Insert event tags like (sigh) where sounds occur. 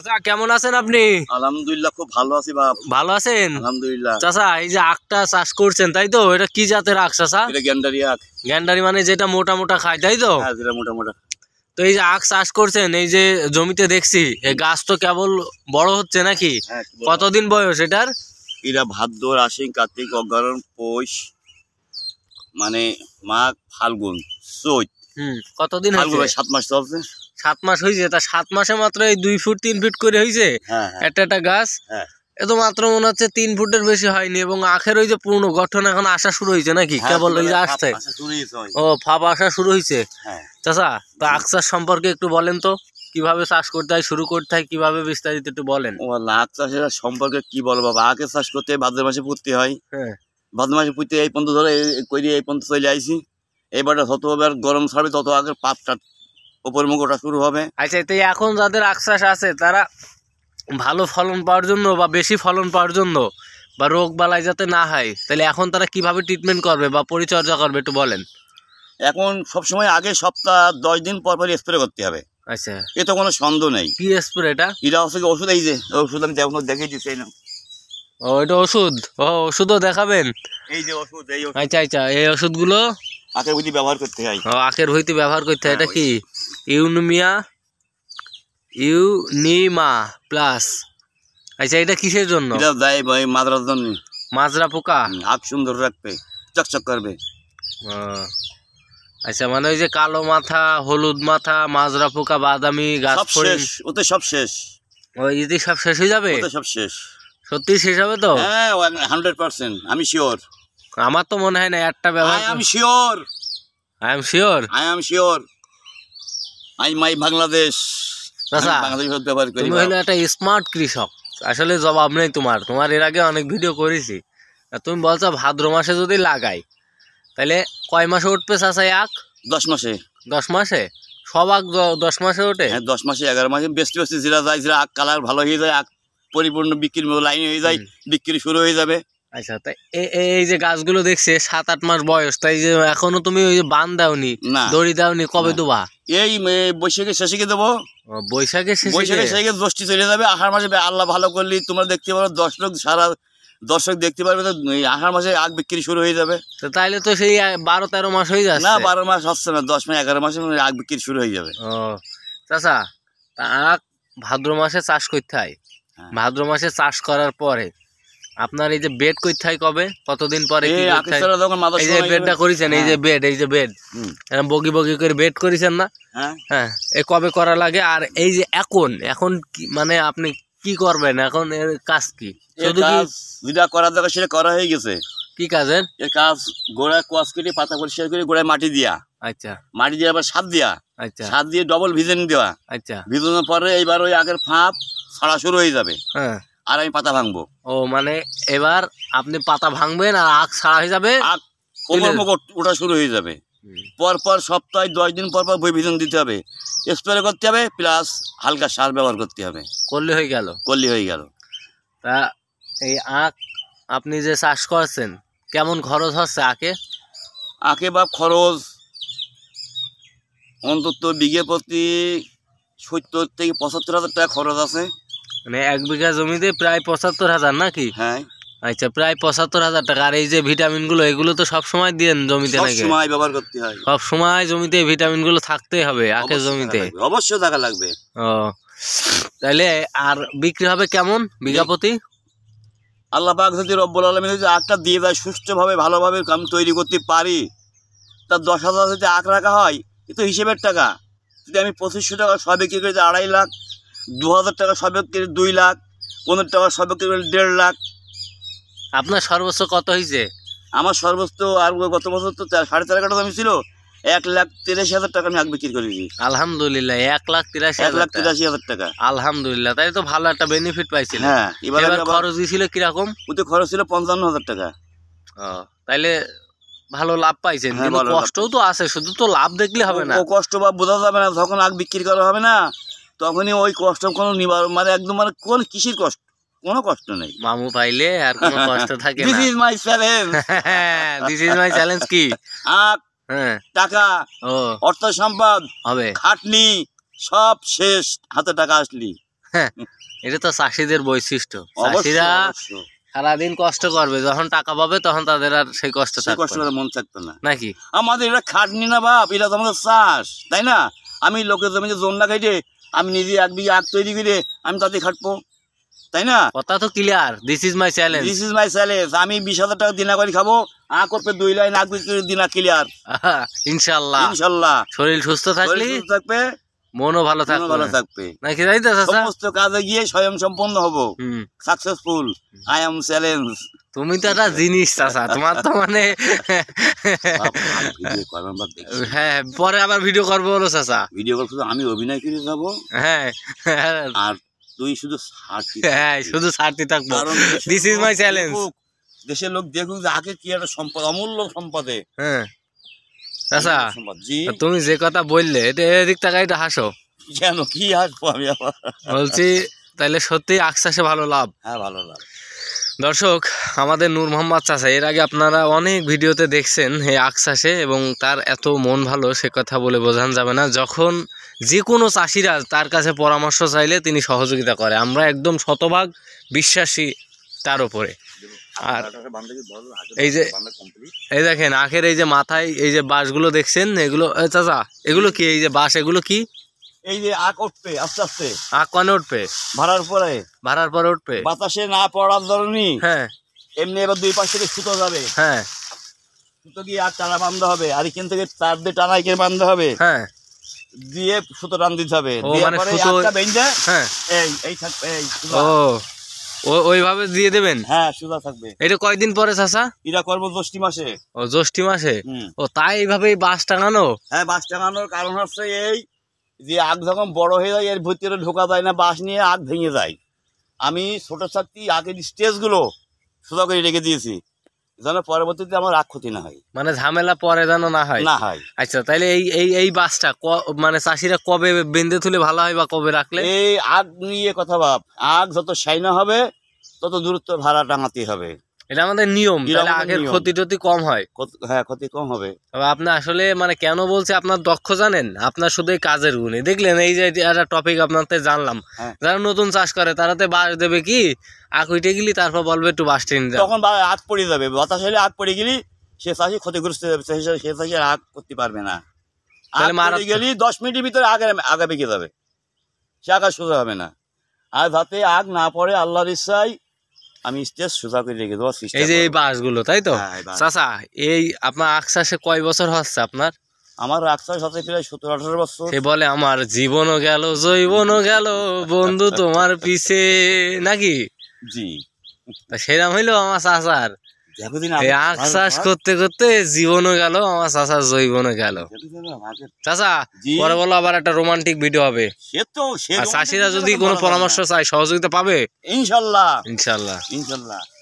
আচ্ছা কেমন আছেন আপনি আলহামদুলিল্লাহ খুব ভালো আছি বাপ ভালো আছেন আলহামদুলিল্লাহ চাচা এই যে আখটা চাষ করছেন তাই তো এটা কি জাতের আখ চাচা এটা গ্যান্ডারি আখ গ্যান্ডারি মানে যেটা মোটা মোটা খায় তাই তো হ্যাঁ যেটা মোটা মোটা তো এই যে আখ চাষ করছেন এই যে জমিতে দেখছি এই গাছ তো কেবল বড় হচ্ছে নাকি হ্যাঁ, কতদিন বয়স এটার এরা ভাদ্র আশ্বিন কার্তিক অগ্রহণ পৌষ মানে মাঘ ফাল্গুন চৈত কতদিন ফাল্গুন সাত মাস চলছে সাত মাস হয়েছে তা সাত মাসে মাত্র এই দুই ফুট তিন ফুট করে হয়েছে হ্যাঁ, হ্যাঁ। একটা একটা গাছ হ্যাঁ। এত মাত্র মনে হচ্ছে তিন ফুটের বেশি হয়নি এবং আখের ওই যে পূর্ণ গঠন এখন আসা শুরু হয়েছে নাকি কেবল ওই যে আসছে ও ফাপ আসা শুরু হয়েছে চাষা তা আখ চাষ সম্পর্কে একটু বলেন তো কিভাবে চাষ করতে হয় শুরু করতে হয় কিভাবে বিস্তারিত একটু বলেন ও আখ চাষের সম্পর্কে কি বলবো বাবা আখের চাষ করতে ভাদ্র মাসে পুঁততে হয় ভাদ্র মাসে পুঁততে এই পর্যন্ত ধরে করি এই পর্যন্ত চলে আইছি এবার যত গরম ছাড়বে তত আগের পাপটা ওপর মুখ শুরু হবে আচ্ছা তো এখন যাদের আশ্বাস আছে তারা ভালো ফলন পাওয়ার জন্য বা বেশি ফলন পাওয়ার জন্য বা রোগ বালাই যাতে না হয় তাহলে এখন তারা কিভাবে ট্রিটমেন্ট করবে বা পরিচর্যা করবে একটু বলেন এখন সবসময় আগে সপ্তাহ দশ দিন পর পর স্প্রে করতে হবে আচ্ছা এ তো কোনো সন্দেহ নেই কি স্প্রেটা এটা এটা হচ্ছে ওষুধ এই যে ওষুধ আমি এখনো দেখিয়ে দিচ্ছি না ও এটা ওষুধ ও ওষুধও দেখাবেন এই যে ওষুধ এই আচ্ছা আচ্ছা এই ওষুধগুলো আখের ভুঁতি ব্যবহার করতে হয় ও আখের ভুঁতি ব্যবহার করতে হয় এটা হ্যাঁ, কি ইউনিমিয়া ইউনিমা প্লাস আচ্ছা এটা কিসের জন্য এটা দেয় ভাই মাজরার জন্য মাজরা পোকা হাত সুন্দর রাখবে চকচক করবে আচ্ছা মানে ওই যে কালো মাথা হলুদ মাথা মাজরা পোকা বাদামি গাছ শেষ ওতে সব শেষ ওই যদি সব শেষ হয়ে যাবে ওতে সব শেষ সত্যি শেষ হবে তো হ্যাঁ হান্ড্রেড পার্সেন্ট আমি শিওর আমার তো মনে হয় না একটা ব্যবহার I am sure I am sure I am sure আমি মাই বাংলাদেশ বাংলাদেশ ব্যবহার করি একটা স্মার্ট কৃষক আসলে জবাব নেই তোমার তোমার এর আগে অনেক ভিডিও করেছি তুমি বলছো ভাদ্র মাসে যদি লাগাই তাহলে কয় মাসে উঠবে চাষা এক দশ মাসে দশ মাসে সব আগ দশ মাসে ওঠে হ্যাঁ, দশ মাসে এগারো মাসে বেশি বেশি জিরা যায় জিরা আখ কালার ভালো হয়ে যায় আখ পরিপূর্ণ বিক্রি লাইন হয়ে যায় বিক্রি শুরু হয়ে যাবে আচ্ছা তাই এই যে গাছগুলো দেখছে সাত আট মাস বয়স তাই যে এখনো তুমি ওই যে বান দাওনি দড়ি দাওনি কবে দেবা এই বৈশাখে শেষে দেবো বৈশাখে বৈশাখে শেষে দশটি চলে যাবে আহার মাসে আল্লাহ ভালো করলি তোমার দেখতে পারো দশ সারা দর্শক দেখতে পারবে তো আষাঢ় মাসে আগ বিক্রি শুরু হয়ে যাবে তাহলে তো সেই বারো তেরো মাস হয়ে যাচ্ছে না বারো মাস হচ্ছে না দশ মাস এগারো মাসে আগ বিক্রি শুরু হয়ে যাবে ও চাচা আখ ভাদ্র মাসে চাষ করতে হয় হ্যাঁ। ভাদ্র মাসে চাষ করার পরে আপনার এই যে বেড কই থাই কবে কতদিন পরে এই যে বেডটা করেছেন এই যে বেড হ্যাঁ। এই যে বেড বগি বগি করে বেড করেছেন না হ্যাঁ।, হ্যাঁ এ কবে করা লাগে আর এই যে এখন এখন মানে আপনি কি করবেন এখন এর কাজ কি শুধু কি করা দরকার সেটা করা হয়ে গেছে কি কাজের এর কাজ গোড়ায় কোয়াশ করে পাতা পরিষ্কার করে গোড়ায় মাটি দিয়া আচ্ছা মাটি দিয়ে আবার সাপ দিয়া আচ্ছা সাপ দিয়ে ডবল ভিজন দেওয়া আচ্ছা ভিজানোর পরে এইবার ওই আগের ফাঁপ ছাড়া শুরু হয়ে যাবে হ্যাঁ আর আমি পাতা ভাঙবো ও মানে এবার আপনি পাতা ভাঙবেন আর আখ ছাড়া হয়ে যাবে ওটা শুরু হয়ে যাবে পরপর সপ্তাহে দশ দিন পরপর বৈভিধান দিতে হবে স্প্রে করতে হবে প্লাস হালকা সার ব্যবহার করতে হবে করলে হয়ে গেল করলে হয়ে গেল তা এই আখ আপনি যে চাষ করছেন কেমন খরচ হচ্ছে আখে আখে বা খরচ অন্তত বিঘে প্রতি সত্তর থেকে পঁচাত্তর হাজার টাকা খরচ আছে মানে এক বিঘা জমিতে প্রায় পঁচাত্তর হাজার নাকি হ্যাঁ আচ্ছা প্রায় পঁচাত্তর হাজার টাকা আর এই যে ভিটামিন গুলো এগুলো তো জমিতে নাকি সময় ব্যবহার করতে হয় জমিতে ভিটামিন গুলো হবে জমিতে অবশ্যই থাকা লাগবে ও তাহলে আর বিক্রি হবে কেমন বিঘা প্রতি আল্লাহ পাক যদি রব্বুল আলমিন যদি আখটা দিয়ে যায় সুষ্ঠুভাবে ভালোভাবে আমি তৈরি করতে পারি তার দশ হাজার যদি আখ রাখা হয় এ তো হিসেবের টাকা যদি আমি পঁচিশশো টাকা সব বিক্রি করে আড়াই লাখ দু হাজার টাকা সবেক্রি দুই লাখ পনেরো টাকা সবেক্রি দেড় লাখ আপনার সর্বোচ্চ কত হয়েছে আমার সর্বোচ্চ আর গত বছর তো সাড়ে চার কাটা জমি ছিল এক লাখ তিরাশি হাজার টাকা আমি আগ বিক্রি করেছি আলহামদুলিল্লাহ এক লাখ তিরাশি এক লাখ তিরাশি হাজার টাকা আলহামদুলিল্লাহ তাই তো ভালো একটা বেনিফিট পাইছিল হ্যাঁ এবার খরচ দিয়েছিল কিরকম ওতে খরচ ছিল পঞ্চান্ন হাজার টাকা তাইলে ভালো লাভ পাইছেন হ্যাঁ, কষ্টও তো আছে শুধু তো লাভ দেখলে হবে না কষ্ট বা বোঝা যাবে না যখন আগ বিক্রি করা হবে না তখনই ওই কষ্ট কোনো নিবারণ মানে একদম মানে কোন কিসের কষ্ট কোনো কষ্ট নেই মামু পাইলে আর কোনো (laughs) কষ্ট থাকে this is my challenge this is my challenge কি আখ হ্যাঁ। টাকা ও অর্থ সম্পদ হবে খাটনি সব শেষ হাতে টাকা আসলি হ্যাঁ। এটা তো চাষিদের বৈশিষ্ট্য চাষিরা সারাদিন কষ্ট করবে যখন টাকা পাবে তখন তাদের আর সেই কষ্ট কষ্ট মন থাকতো না নাকি আমাদের এটা খাটনি না বাপ এটা তো আমাদের চাষ তাই না আমি লোকের জমিতে জোন না খাইটে আমি নিজে এক বিঘে আগ তৈরি করে আমি তাতে খাটবো তাই না কথা তো clear this is my challenge this is my challenge আমি বিশ হাজার টাকা দিনা করে খাবো আ করবে দুই লাইন আগ দিনা ক্লিয়ার ইনশাল্লাহ ইনশাল্লাহ শরীর সুস্থ থাকলে থাকবে মনও ভালো থাকবে ভালো থাকবে নাকি তাই তো সমস্ত কাজে গিয়ে স্বয়ং সম্পন্ন হব সাকসেসফুল আই এম চ্যালেঞ্জ তুমি তো একটা জিনিস চাচা তোমার তো মানে (laughs) হ্যাঁ পরে আবার ভিডিও করবো বলো চাচা ভিডিও করবো আমি অভিনয় করে যাবো হ্যাঁ আর তুই শুধু হ্যাঁ শুধু সারতে থাকবো দিস ইজ মাই চ্যালেঞ্জ দেশের লোক দেখুক যে আগে কি একটা সম্পদ অমূল্য সম্পদে হ্যাঁ আচ্ছা তুমি যে কথা বললে এটা এদিক টাকা এটা হাসো কেন কি হাসবো আমি বলছি তাইলে সত্যি আখ ভালো লাভ হ্যাঁ ভালো লাভ দর্শক আমাদের নূর মোহাম্মদ চাষা এর আগে আপনারা অনেক ভিডিওতে দেখছেন এই আখ এবং তার এত মন ভালো সে কথা বলে বোঝানো যাবে না যখন যে কোনো চাষিরা তার কাছে পরামর্শ চাইলে তিনি সহযোগিতা করে আমরা একদম শতভাগ বিশ্বাসী তার ওপরে আর এই যে এই দেখেন আখের এই যে মাথায় এই যে বাঁশগুলো দেখছেন এগুলো চাচা এগুলো কি এই যে বাঁশ এগুলো কি এই যে আখ উঠবে আস্তে আস্তে আখ কানে উঠবে ভাড়ার পরে ভাড়ার পরে উঠবে বাতাসে না পড়ার ধরনই হ্যাঁ এমনি এবার দুই পাশ থেকে সুতো যাবে হ্যাঁ সুতো গিয়ে আর টানা বান্ধা হবে আর এখান থেকে তার দিয়ে টানা এখানে বান্ধা হবে হ্যাঁ দিয়ে সুতো টান দিতে হবে দিয়ে মানে পরে আটটা বেঁধে হ্যাঁ এই এই এই ও ওইভাবে দিয়ে দেবেন হ্যাঁ সোজা থাকবে এটা কয়দিন পরে চাষা এটা করবো জ্যৈষ্ঠ মাসে ও জ্যৈষ্ঠী মাসে ও তাই এইভাবে বাস টাঙানো হ্যাঁ বাস টাঙানোর কারণ হচ্ছে এই যে আগ যখন বড় হয়ে যায় এর ভিতরে ঢোকা যায় না বাস নিয়ে আগ ভেঙে যায় আমি ছোট থাকতেই আগের স্টেজগুলো সোজা করে রেখে দিয়েছি যেন পরবর্তীতে আমার আর ক্ষতি না হয় মানে ঝামেলা পরে যেন না হয় না হয় আচ্ছা তাহলে এই এই এই বাসটা মানে চাষিরা কবে বেঁধে তুলে ভালো হয় বা কবে রাখলে এই আগ নিয়ে কথা ভাব আগ যত সাইনা হবে তত দূরত্ব ভাড়া টাঙাতে হবে এটা আমাদের নিয়ম তাহলে ক্ষতি টতি কম হয় হ্যাঁ ক্ষতি কম হবে আপনি আসলে মানে কেন বলছে আপনার দক্ষ জানেন আপনার শুধু কাজের গুণে দেখলেন এই যে একটা টপিক জানলাম হ্যাঁ। যারা নতুন চাষ করে তারাতে বাস দেবে কি আকুইটে গেলি তারপর বলবে একটু বাস ট্রেন তখন আখ পড়ে যাবে বাতাস হলে আখ পড়ে গেলি সে চাষি ক্ষতিগ্রস্ত হবে সে চাষি করতে পারবে না আগে মারা গেলি দশ মিনিটের ভিতরে আগে আগে বেঁকে যাবে সে আকাশ সোজা হবে না আর যাতে আগ না পড়ে আল্লাহর ইচ্ছায় আমি স্টেজ সোজা করে রেখে দেওয়ার এই যে এই বাঁশগুলো তাই তো হ্যাঁ, এই চাচা এই আপনার আখ চাষে কয় বছর হচ্ছে আপনার আমার রাস্তার হচ্ছে প্রায় সতেরো আঠারো বছর সে বলে আমার জীবনও গেল জৈবনও গেল বন্ধু তোমার পিছে নাকি জি তা সেরাম হইলো আমার চাচার আখ চাষ করতে করতে জীবনও গেল আমার চাষার জৈবনও গেল চাষা পরে বলো আবার একটা রোমান্টিক ভিডিও হবে চাষিরা যদি কোনো পরামর্শ চায় সহযোগিতা পাবে ইনশাল্লাহ ইনশাল্লাহ ইনশাল্লাহ